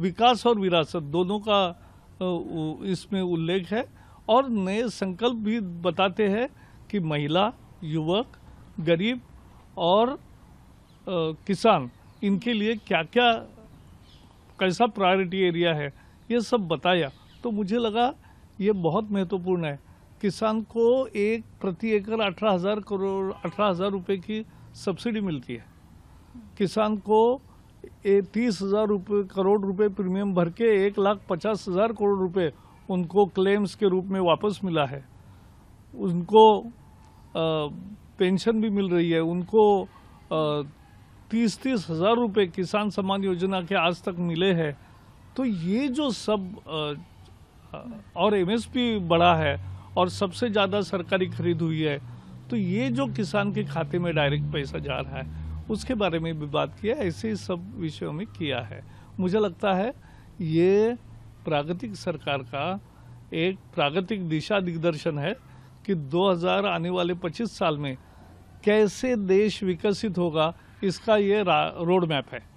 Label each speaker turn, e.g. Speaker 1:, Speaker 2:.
Speaker 1: विकास और विरासत दोनों का इसमें उल्लेख है और नए संकल्प भी बताते हैं कि महिला युवक गरीब और किसान इनके लिए क्या क्या कैसा प्रायोरिटी एरिया है ये सब बताया तो मुझे लगा ये बहुत महत्वपूर्ण है किसान को एक प्रति एकड़ अठारह हज़ार करोड़ अठारह हज़ार रुपये की सब्सिडी मिलती है किसान को तीस हज़ार रुपये करोड़ रुपए प्रीमियम भर के एक लाख पचास हज़ार करोड़ रुपए उनको क्लेम्स के रूप में वापस मिला है उनको पेंशन भी मिल रही है उनको आ, तीस तीस हज़ार रुपये किसान सम्मान योजना के आज तक मिले हैं तो ये जो सब आ, और एमएसपी बढ़ा है और सबसे ज़्यादा सरकारी खरीद हुई है तो ये जो किसान के खाते में डायरेक्ट पैसा जा रहा है उसके बारे में भी बात किया ऐसे ही सब विषयों में किया है मुझे लगता है ये प्रागतिक सरकार का एक प्रागतिक दिशा दिग्दर्शन है कि 2000 आने वाले 25 साल में कैसे देश विकसित होगा इसका ये रोड मैप है